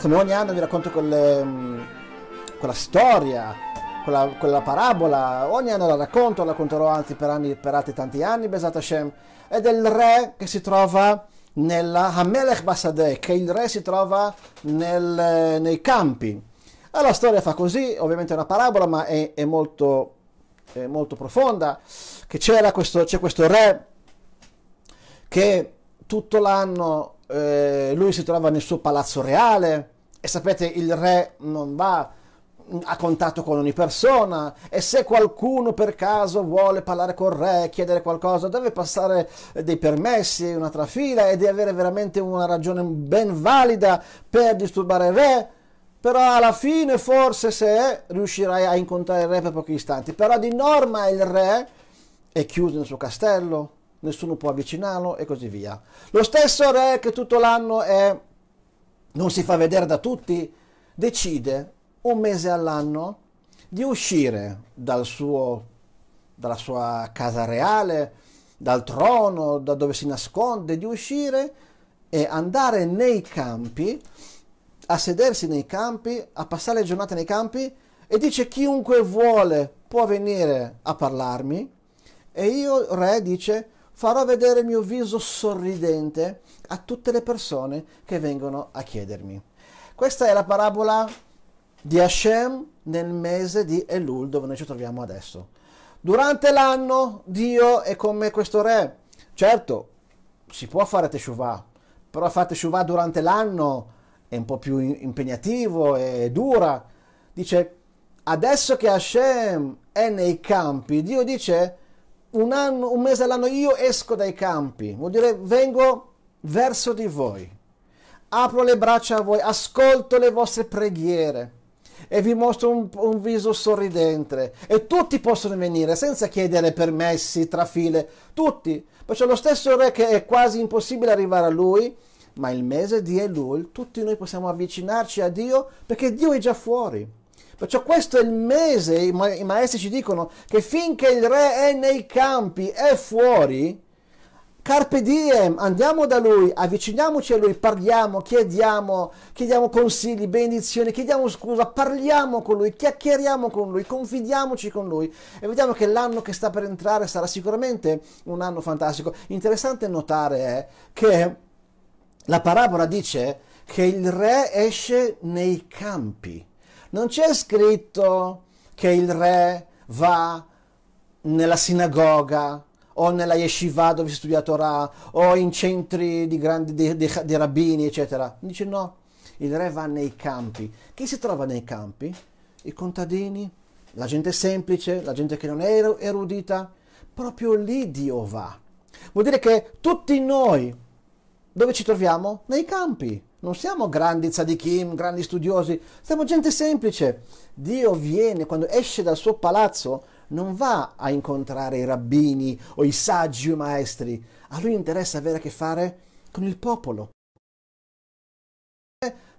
Insomma, ogni anno vi racconto quelle, mm, quella storia, quella, quella, parabola, ogni anno la racconto, la racconterò anzi per, anni, per altri tanti anni, Besat Hashem, è del re che si trova nella Hamelech Basadeh, che il re si trova nel, eh, nei campi. la storia fa così, ovviamente è una parabola, ma è, è molto, è molto profonda, che c'era questo, c'è questo re che tutto l'anno eh, lui si trova nel suo palazzo reale e sapete il re non va a contatto con ogni persona e se qualcuno per caso vuole parlare col re, chiedere qualcosa, deve passare dei permessi, una trafila e deve avere veramente una ragione ben valida per disturbare il re. Però alla fine forse se riuscirai a incontrare il re per pochi istanti, però di norma il re è chiuso nel suo castello, nessuno può avvicinarlo e così via. Lo stesso re che tutto l'anno è, non si fa vedere da tutti, decide un mese all'anno di uscire dal suo, dalla sua casa reale, dal trono, da dove si nasconde, di uscire e andare nei campi, a sedersi nei campi, a passare le giornate nei campi e dice chiunque vuole può venire a parlarmi e io, re, dice farò vedere il mio viso sorridente a tutte le persone che vengono a chiedermi. Questa è la parabola di Hashem nel mese di Elul dove noi ci troviamo adesso. Durante l'anno Dio è come questo re. Certo, si può fare Teshuvah, però fare Teshuvah durante l'anno è un po' più impegnativo e dura. Dice, adesso che Hashem è nei campi, Dio dice un, anno, un mese all'anno io esco dai campi, vuol dire vengo verso di voi, apro le braccia a voi, ascolto le vostre preghiere e vi mostro un, un, viso sorridente e tutti possono venire senza chiedere permessi, trafile, tutti. Perciò lo stesso re che è quasi impossibile arrivare a lui, ma il mese di Elul tutti noi possiamo avvicinarci a Dio perché Dio è già fuori. Perciò questo è il mese, i, maestri ci dicono che finché il re è nei campi, è fuori, carpe diem, andiamo da lui, avviciniamoci a lui, parliamo, chiediamo, chiediamo consigli, benedizioni, chiediamo scusa, parliamo con lui, chiacchieriamo con lui, confidiamoci con lui e vediamo che l'anno che sta per entrare sarà sicuramente un anno fantastico. Interessante notare è eh, che la parabola dice che il re esce nei campi. Non c'è scritto che il re va nella sinagoga o nella yeshiva dove si studia Torah o in centri di, grandi, di, di, di rabbini, eccetera. Dice no, il re va nei campi. Chi si trova nei campi? I contadini, la gente semplice, la gente che non è erudita. Proprio lì Dio va. Vuol dire che tutti noi dove ci troviamo? Nei campi. Non siamo grandi tzadikim, grandi studiosi, siamo gente semplice. Dio viene, quando esce dal suo palazzo, non va a incontrare i rabbini o i saggi o i maestri. A lui interessa avere a che fare con il popolo,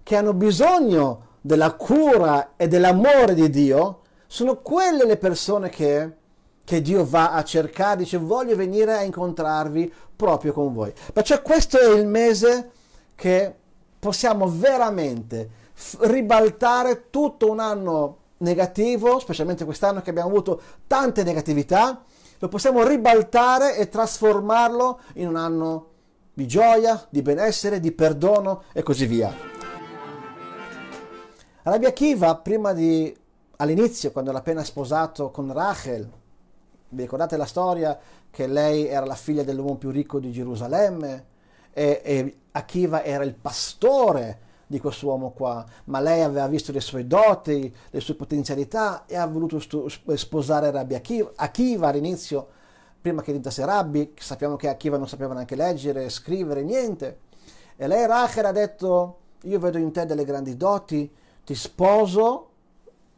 che hanno bisogno della cura e dell'amore di Dio, sono quelle le persone che, che Dio va a cercare, dice voglio venire a incontrarvi proprio con voi. Ma cioè questo è il mese che possiamo veramente f- ribaltare tutto un anno negativo, specialmente quest'anno che abbiamo avuto tante negatività, lo possiamo ribaltare e trasformarlo in un anno di gioia, di benessere, di perdono e così via. Rabia Kiva, prima di, all'inizio, quando era appena sposato con Rachel, vi ricordate la storia che lei era la figlia dell'uomo più ricco di Gerusalemme, e, e Akiva era il pastore di quest'uomo qua, ma lei aveva visto le sue doti, le sue potenzialità e ha voluto sposare Rabbi Akiva, Akiva all'inizio, prima che diventasse Rabbi, sappiamo che Akiva non sapeva neanche leggere, scrivere, niente. E lei Rachel ha detto, io vedo in te delle grandi doti, ti sposo,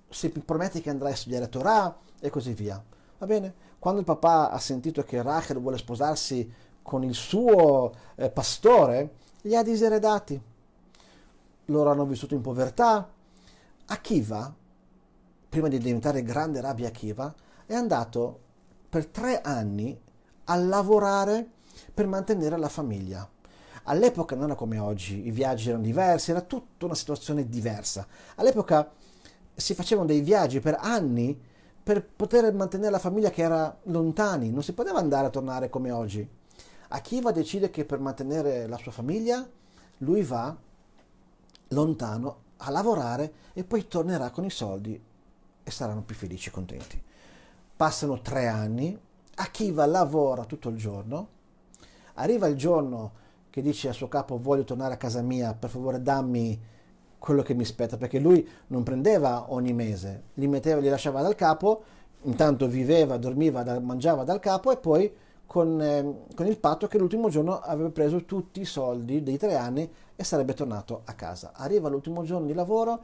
se mi prometti che andrai a studiare Torah e così via. Va bene? Quando il papà ha sentito che Rachel vuole sposarsi con il suo eh, pastore, li ha diseredati. Loro hanno vissuto in povertà. Akiva, prima di diventare grande rabbia Akiva, è andato per tre anni a lavorare per mantenere la famiglia. All'epoca non era come oggi, i viaggi erano diversi, era tutta una situazione diversa. All'epoca si facevano dei viaggi per anni per poter mantenere la famiglia che era lontani, non si poteva andare a tornare come oggi. Akiva decide che per mantenere la sua famiglia lui va lontano a lavorare e poi tornerà con i soldi e saranno più felici e contenti. Passano tre anni, Akiva lavora tutto il giorno, arriva il giorno che dice al suo capo voglio tornare a casa mia, per favore dammi quello che mi spetta, perché lui non prendeva ogni mese, li metteva, li lasciava dal capo, intanto viveva, dormiva, mangiava dal capo e poi con, eh, con il patto che l'ultimo giorno avrebbe preso tutti i soldi dei tre anni e sarebbe tornato a casa. Arriva l'ultimo giorno di lavoro,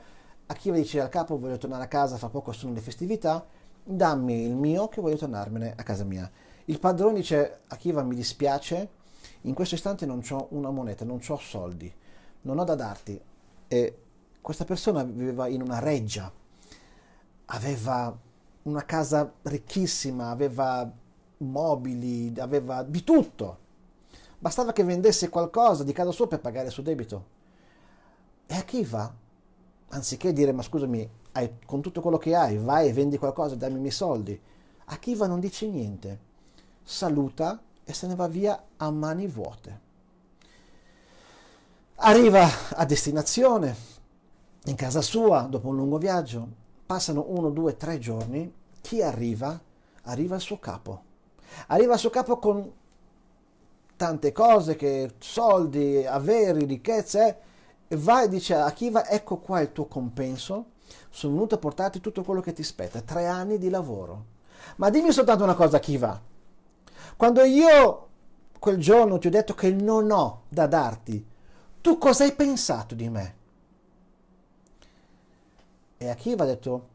Akiva dice al capo voglio tornare a casa, fra poco sono le festività, dammi il mio che voglio tornarmene a casa mia. Il padrone dice Akiva mi dispiace, in questo istante non ho una moneta, non ho soldi, non ho da darti. E questa persona viveva in una reggia, aveva una casa ricchissima, aveva mobili, aveva di tutto. Bastava che vendesse qualcosa di casa sua per pagare il suo debito. E a chi va? Anziché dire, ma scusami, hai, con tutto quello che hai, vai e vendi qualcosa, dammi i miei soldi. A chi va non dice niente. Saluta e se ne va via a mani vuote. Arriva a destinazione, in casa sua, dopo un lungo viaggio. Passano uno, due, tre giorni. Chi arriva? Arriva il suo capo Arriva a suo capo con tante cose, che, soldi, averi, ricchezze, e va e dice a Kiva, ecco qua il tuo compenso, sono venuto a portarti tutto quello che ti spetta, tre anni di lavoro. Ma dimmi soltanto una cosa, Kiva, quando io quel giorno ti ho detto che non ho da darti, tu cosa hai pensato di me? E a Kiva ha detto,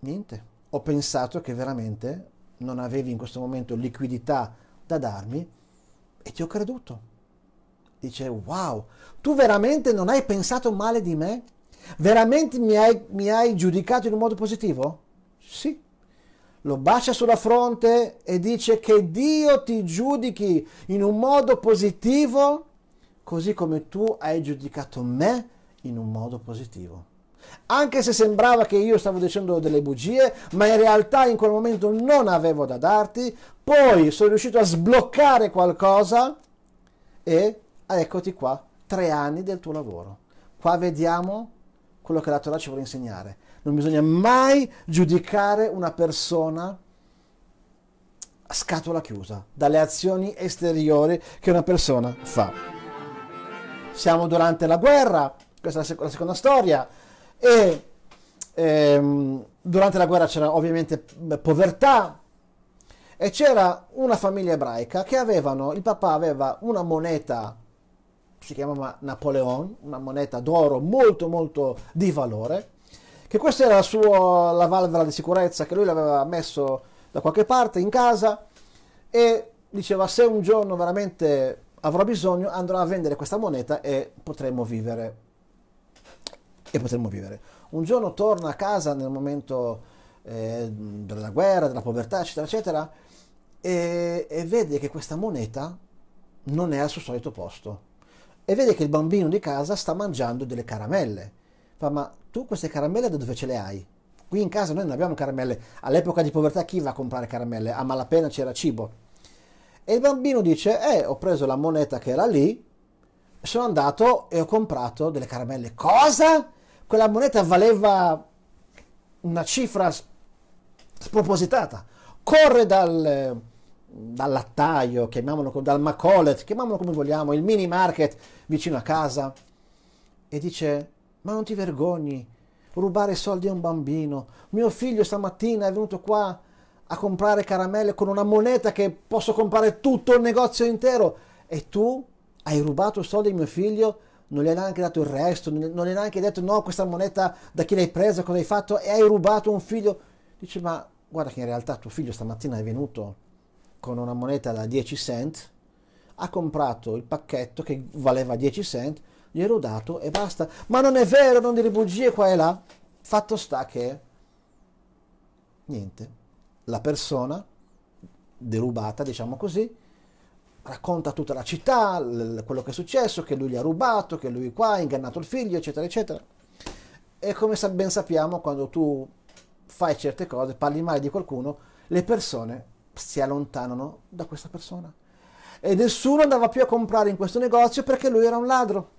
niente, ho pensato che veramente non avevi in questo momento liquidità da darmi e ti ho creduto. Dice, wow, tu veramente non hai pensato male di me? Veramente mi hai, mi hai giudicato in un modo positivo? Sì. Lo bacia sulla fronte e dice che Dio ti giudichi in un modo positivo, così come tu hai giudicato me in un modo positivo. Anche se sembrava che io stavo dicendo delle bugie, ma in realtà in quel momento non avevo da darti, poi sono riuscito a sbloccare qualcosa e eccoti qua, tre anni del tuo lavoro. Qua vediamo quello che la Torah ci vuole insegnare. Non bisogna mai giudicare una persona a scatola chiusa dalle azioni esteriori che una persona fa. Siamo durante la guerra, questa è la seconda storia e ehm, durante la guerra c'era ovviamente povertà e c'era una famiglia ebraica che avevano, il papà aveva una moneta, si chiamava Napoleon, una moneta d'oro molto molto di valore, che questa era la, sua, la valvola di sicurezza che lui l'aveva messo da qualche parte in casa e diceva se un giorno veramente avrò bisogno andrò a vendere questa moneta e potremo vivere e potremmo vivere. Un giorno torna a casa nel momento eh, della guerra, della povertà, eccetera, eccetera, e, e vede che questa moneta non è al suo solito posto. E vede che il bambino di casa sta mangiando delle caramelle. Fa, ma tu queste caramelle da dove ce le hai? Qui in casa noi non abbiamo caramelle. All'epoca di povertà chi va a comprare caramelle? A malapena c'era cibo. E il bambino dice, eh, ho preso la moneta che era lì, sono andato e ho comprato delle caramelle. Cosa? quella moneta valeva una cifra spropositata. Corre dal, lattaio, chiamiamolo, dal macolet, chiamiamolo come vogliamo, il mini market vicino a casa e dice ma non ti vergogni, rubare soldi a un bambino, mio figlio stamattina è venuto qua a comprare caramelle con una moneta che posso comprare tutto il negozio intero e tu hai rubato soldi a mio figlio non gli hai neanche dato il resto, non gli hai neanche detto no, questa moneta da chi l'hai presa, cosa hai fatto e hai rubato un figlio. Dice ma guarda che in realtà tuo figlio stamattina è venuto con una moneta da 10 cent, ha comprato il pacchetto che valeva 10 cent, gliel'ho dato e basta. Ma non è vero, non dire bugie qua e là. Fatto sta che niente, la persona derubata, diciamo così, racconta tutta la città, quello che è successo, che lui gli ha rubato, che lui qua ha ingannato il figlio, eccetera, eccetera. E come ben sappiamo, quando tu fai certe cose, parli male di qualcuno, le persone si allontanano da questa persona. E nessuno andava più a comprare in questo negozio perché lui era un ladro.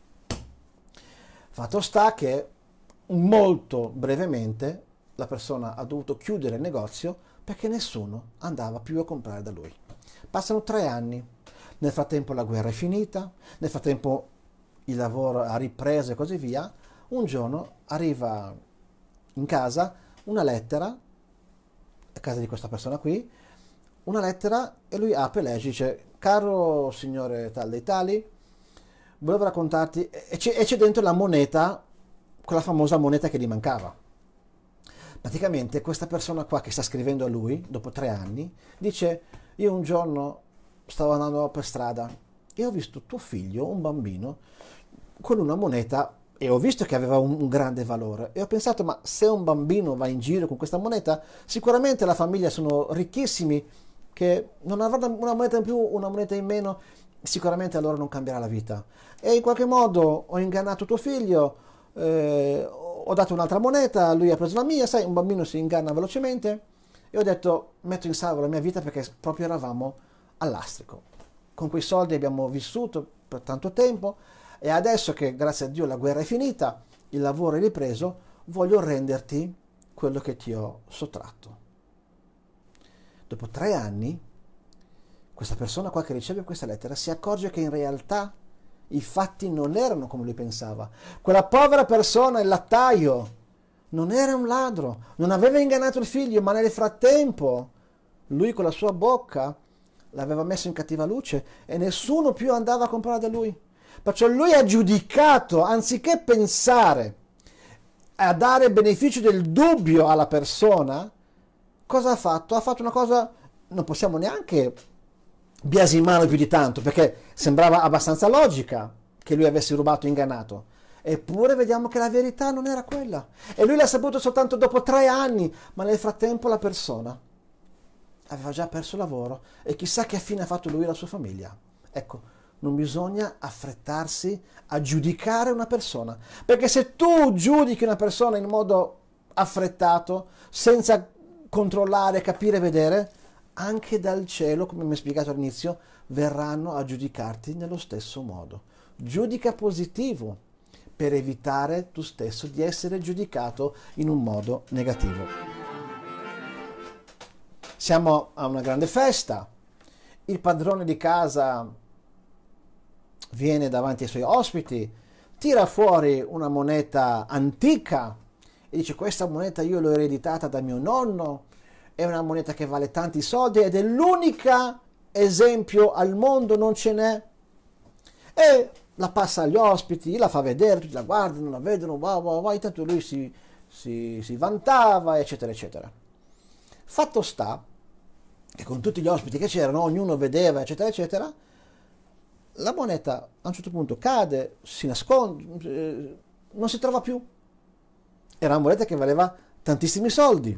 Fatto sta che molto brevemente la persona ha dovuto chiudere il negozio perché nessuno andava più a comprare da lui. Passano tre anni. Nel frattempo la guerra è finita, nel frattempo il lavoro ha ripreso e così via. Un giorno arriva in casa una lettera, a casa di questa persona qui, una lettera e lui apre e legge, dice, caro signore tal dei tali, volevo raccontarti, e c'è, e c'è dentro la moneta, quella famosa moneta che gli mancava. Praticamente questa persona qua che sta scrivendo a lui, dopo tre anni, dice, io un giorno stavo andando per strada e ho visto tuo figlio, un bambino, con una moneta e ho visto che aveva un, un, grande valore e ho pensato ma se un bambino va in giro con questa moneta sicuramente la famiglia sono ricchissimi che non avranno una moneta in più una moneta in meno sicuramente allora non cambierà la vita e in qualche modo ho ingannato tuo figlio eh, ho dato un'altra moneta lui ha preso la mia sai un bambino si inganna velocemente e ho detto metto in salvo la mia vita perché proprio eravamo all'astrico. Con quei soldi abbiamo vissuto per tanto tempo e adesso che grazie a Dio la guerra è finita, il lavoro è ripreso, voglio renderti quello che ti ho sottratto. Dopo tre anni, questa persona qua che riceve questa lettera si accorge che in realtà i fatti non erano come lui pensava. Quella povera persona, il lattaio, non era un ladro, non aveva ingannato il figlio, ma nel frattempo lui con la sua bocca l'aveva messo in cattiva luce e nessuno più andava a comprare da lui. Perciò lui ha giudicato, anziché pensare a dare beneficio del dubbio alla persona, cosa ha fatto? Ha fatto una cosa, non possiamo neanche biasimarlo più di tanto, perché sembrava abbastanza logica che lui avesse rubato e ingannato. Eppure vediamo che la verità non era quella. E lui l'ha saputo soltanto dopo tre anni, ma nel frattempo la persona aveva già perso lavoro e chissà che fine ha fatto lui e la sua famiglia. Ecco, non bisogna affrettarsi a giudicare una persona, perché se tu giudichi una persona in modo affrettato, senza controllare, capire, vedere, anche dal cielo, come mi ha spiegato all'inizio, verranno a giudicarti nello stesso modo. Giudica positivo per evitare tu stesso di essere giudicato in un modo negativo. Siamo a una grande festa, il padrone di casa viene davanti ai suoi ospiti, tira fuori una moneta antica e dice questa moneta io l'ho ereditata da mio nonno, è una moneta che vale tanti soldi ed è l'unica esempio al mondo, non ce n'è. E la passa agli ospiti, la fa vedere, tutti la guardano, la vedono, wow, wow, wow, intanto lui si, si, si vantava, eccetera, eccetera. Fatto sta che con tutti gli ospiti che c'erano, ognuno vedeva, eccetera, eccetera, la moneta a un certo punto cade, si nasconde, eh, non si trova più. Era una moneta che valeva tantissimi soldi.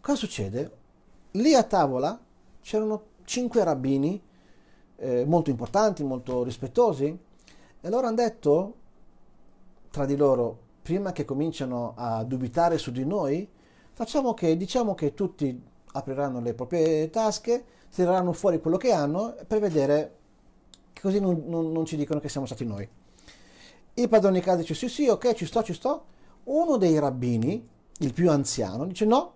Cosa succede? Lì a tavola c'erano cinque rabbini eh, molto importanti, molto rispettosi, e loro hanno detto tra di loro, prima che cominciano a dubitare su di noi, facciamo che diciamo che tutti apriranno le proprie tasche, tireranno fuori quello che hanno per vedere che così non, non, non ci dicono che siamo stati noi. Il padrone di casa dice sì sì ok ci sto ci sto. Uno dei rabbini, il più anziano, dice no,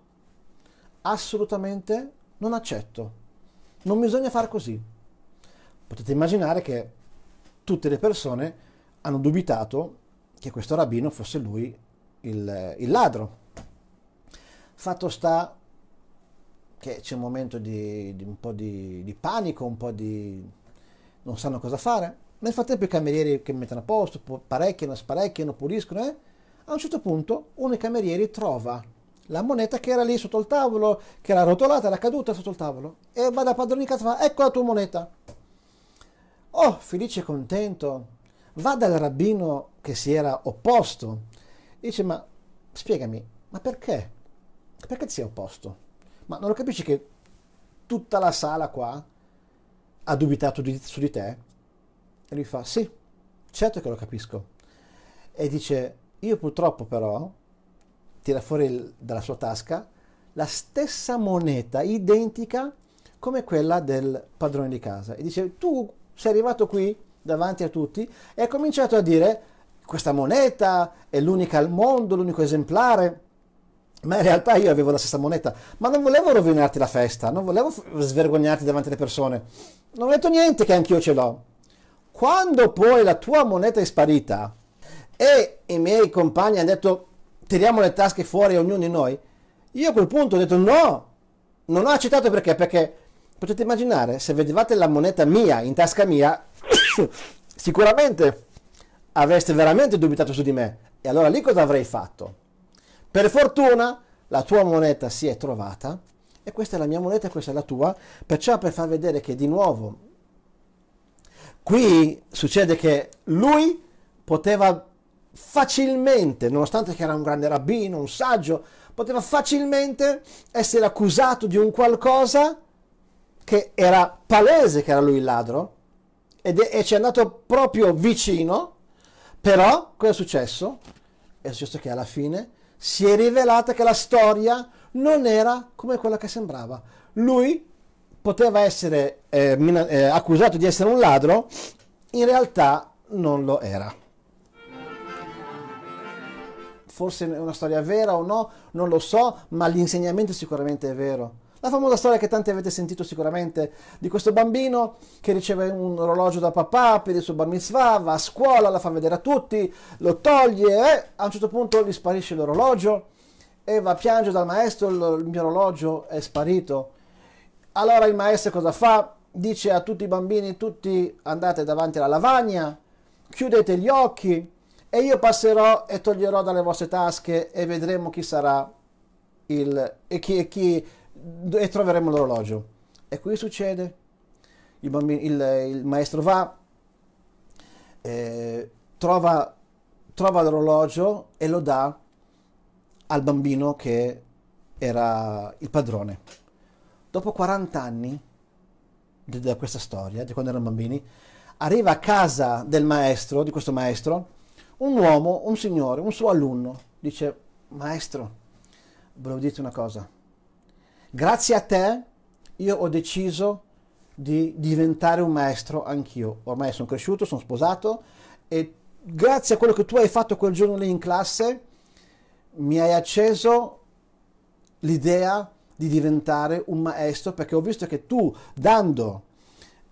assolutamente non accetto, non bisogna fare così. Potete immaginare che tutte le persone hanno dubitato che questo rabbino fosse lui il, il ladro, Fatto sta che c'è un momento di, di un po' di, di, panico, un po' di... non sanno cosa fare. Nel frattempo i camerieri che mettono a posto, parecchiano, sparecchiano, puliscono, eh? A un certo punto uno dei camerieri trova la moneta che era lì sotto il tavolo, che era rotolata, era caduta sotto il tavolo. E va da padroni di casa e fa, ecco la tua moneta. Oh, felice e contento, va dal rabbino che si era opposto. Dice, ma spiegami, ma perché perché ti sei opposto? Ma non lo capisci che tutta la sala qua ha dubitato di, su di te? E lui fa, sì, certo che lo capisco. E dice, io purtroppo però, tira fuori il, dalla sua tasca, la stessa moneta identica come quella del padrone di casa. E dice, tu sei arrivato qui davanti a tutti e hai cominciato a dire, questa moneta è l'unica al mondo, l'unico esemplare ma in realtà io avevo la stessa moneta, ma non volevo rovinarti la festa, non volevo svergognarti davanti alle persone, non ho detto niente che anch'io ce l'ho. Quando poi la tua moneta è sparita e i miei compagni hanno detto tiriamo le tasche fuori ognuno di noi, io a quel punto ho detto no, non ho accettato perché? Perché potete immaginare, se vedevate la moneta mia in tasca mia, sicuramente avreste veramente dubitato su di me. E allora lì cosa avrei fatto? Per fortuna la tua moneta si è trovata e questa è la mia moneta e questa è la tua, perciò per far vedere che di nuovo qui succede che lui poteva facilmente, nonostante che era un grande rabbino, un saggio, poteva facilmente essere accusato di un qualcosa che era palese che era lui il ladro ed è, e ci è andato proprio vicino, però cosa è successo? È successo che alla fine si è rivelata che la storia non era come quella che sembrava. Lui poteva essere eh, min- eh, accusato di essere un ladro, in realtà non lo era. Forse è una storia vera o no, non lo so, ma l'insegnamento sicuramente è vero la famosa storia che tanti avete sentito sicuramente di questo bambino che riceve un orologio da papà per il suo bar mitzvah, va a scuola, la fa vedere a tutti, lo toglie e a un certo punto gli sparisce l'orologio e va a piangere dal maestro, il mio orologio è sparito. Allora il maestro cosa fa? Dice a tutti i bambini, tutti andate davanti alla lavagna, chiudete gli occhi e io passerò e toglierò dalle vostre tasche e vedremo chi sarà il... e chi... E chi e troveremo l'orologio. E qui succede, il, bambino, il, il maestro va, eh, trova, trova l'orologio e lo dà al bambino che era il padrone. Dopo 40 anni da questa storia, di quando erano bambini, arriva a casa del maestro, di questo maestro, un uomo, un signore, un suo alunno, dice, maestro, volevo dirti una cosa, Grazie a te io ho deciso di diventare un maestro anch'io. Ormai sono cresciuto, sono sposato e grazie a quello che tu hai fatto quel giorno lì in classe mi hai acceso l'idea di diventare un maestro perché ho visto che tu dando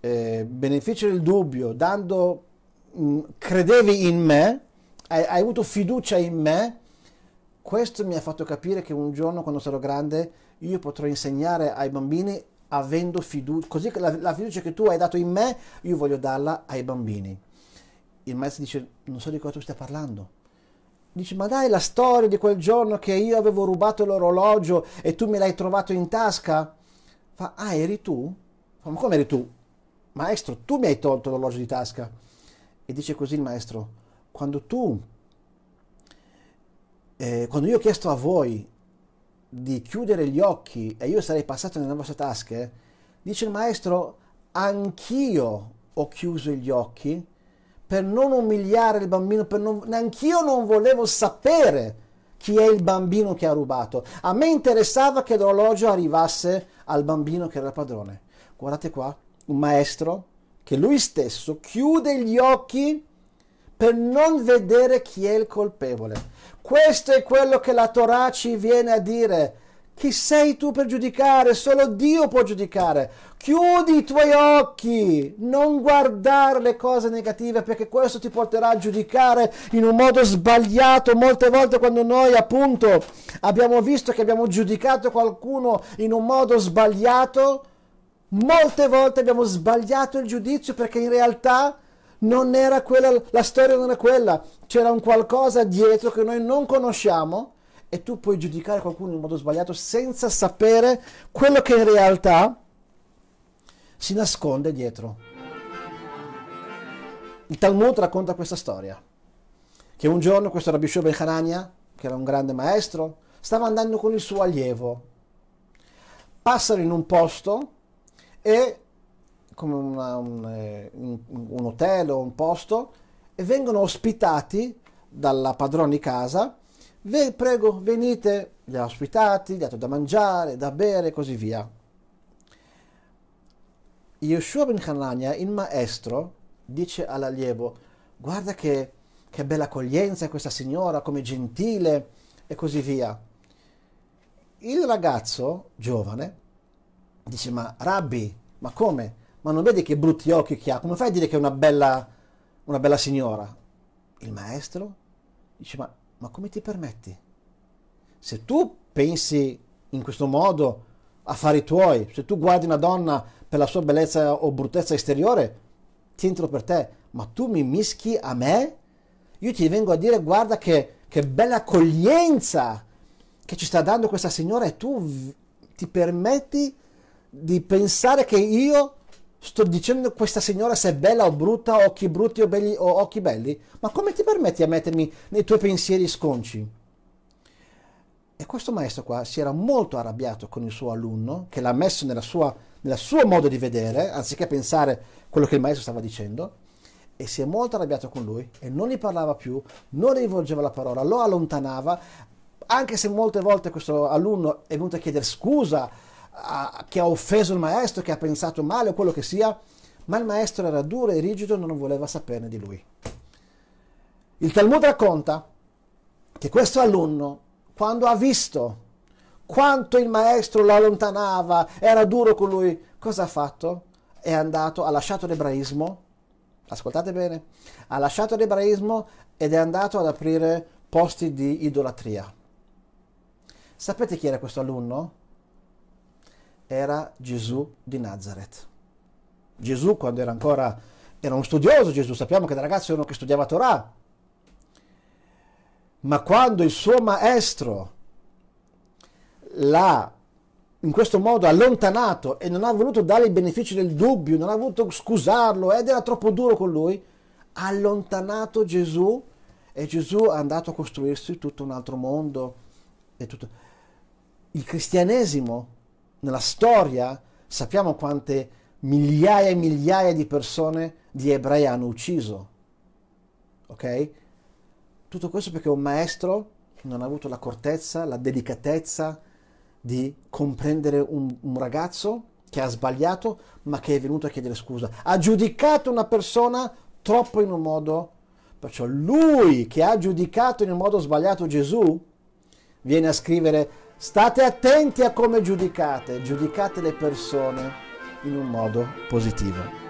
eh, beneficio del dubbio, dando mh, mm, credevi in me, hai, hai avuto fiducia in me, questo mi ha fatto capire che un giorno quando sarò grande io potrò insegnare ai bambini avendo fiducia, così la, la fiducia che tu hai dato in me, io voglio darla ai bambini. Il maestro dice, non so di cosa tu stai parlando. Dice, ma dai la storia di quel giorno che io avevo rubato l'orologio e tu me l'hai trovato in tasca? Fa, ah, eri tu? Fa, ma come eri tu? Maestro, tu mi hai tolto l'orologio di tasca. E dice così il maestro, quando tu, eh, quando io ho chiesto a voi di chiudere gli occhi e io sarei passato nelle vostre tasche, dice il maestro, anch'io ho chiuso gli occhi per non umiliare il bambino, per non, anch'io non volevo sapere chi è il bambino che ha rubato. A me interessava che l'orologio arrivasse al bambino che era il padrone. Guardate qua, un maestro che lui stesso chiude gli occhi per non vedere chi è il colpevole. Questo è quello che la Torah ci viene a dire. Chi sei tu per giudicare? Solo Dio può giudicare. Chiudi i tuoi occhi, non guardare le cose negative perché questo ti porterà a giudicare in un modo sbagliato. Molte volte quando noi appunto abbiamo visto che abbiamo giudicato qualcuno in un modo sbagliato, molte volte abbiamo sbagliato il giudizio perché in realtà non era quella, la storia non è quella, c'era un qualcosa dietro che noi non conosciamo e tu puoi giudicare qualcuno in modo sbagliato senza sapere quello che in realtà si nasconde dietro. Il Talmud racconta questa storia, che un giorno questo Rabbi Shua Ben Hanania, che era un grande maestro, stava andando con il suo allievo. Passano in un posto e come una, eh, un, un, un hotel o un posto e vengono ospitati dalla padrona di casa. Ve, prego, venite, li ha ospitati, gli ha dato da mangiare, da bere e così via. Yeshua ben Hanania, il maestro, dice all'allievo, guarda che, che bella accoglienza questa signora, come gentile e così via. Il ragazzo giovane dice, ma rabbi, ma come? ma non vedi che brutti occhi che ha, come fai a dire che è una bella, una bella signora? Il maestro dice, ma, ma come ti permetti? Se tu pensi in questo modo a fare i tuoi, se tu guardi una donna per la sua bellezza o bruttezza esteriore, tientelo per te, ma tu mi mischi a me? Io ti vengo a dire, guarda che, che bella accoglienza che ci sta dando questa signora e tu ti permetti di pensare che io sto dicendo questa signora se è bella o brutta, occhi brutti o, belli, o occhi belli? Ma come ti permetti a mettermi nei tuoi pensieri sconci? E questo maestro qua si era molto arrabbiato con il suo alunno, che l'ha messo nella sua, nel suo modo di vedere, anziché pensare quello che il maestro stava dicendo, e si è molto arrabbiato con lui e non gli parlava più, non gli rivolgeva la parola, lo allontanava, anche se molte volte questo alunno è venuto a chiedere scusa ha, che ha offeso il maestro, che ha pensato male o quello che sia, ma il maestro era duro e rigido e non voleva saperne di lui. Il Talmud racconta che questo alunno, quando ha visto quanto il maestro lo allontanava, era duro con lui, cosa ha fatto? È andato, ha lasciato l'ebraismo, ascoltate bene, ha lasciato l'ebraismo ed è andato ad aprire posti di idolatria. Sapete chi era questo alunno? era Gesù di Nazareth. Gesù quando era ancora, era un studioso Gesù, sappiamo che da ragazzo era uno che studiava Torah, ma quando il suo maestro l'ha in questo modo allontanato e non ha voluto dare il beneficio del dubbio, non ha voluto scusarlo ed era troppo duro con lui, ha allontanato Gesù e Gesù è andato a costruirsi tutto un altro mondo. E Tutto. Il cristianesimo nella storia sappiamo quante migliaia e migliaia di persone, di ebrei hanno ucciso. Ok? Tutto questo perché un maestro non ha avuto l'accortezza, la delicatezza di comprendere un, un ragazzo che ha sbagliato ma che è venuto a chiedere scusa. Ha giudicato una persona troppo in un modo, perciò lui che ha giudicato in un modo sbagliato Gesù viene a scrivere State attenti a come giudicate, giudicate le persone in un modo positivo.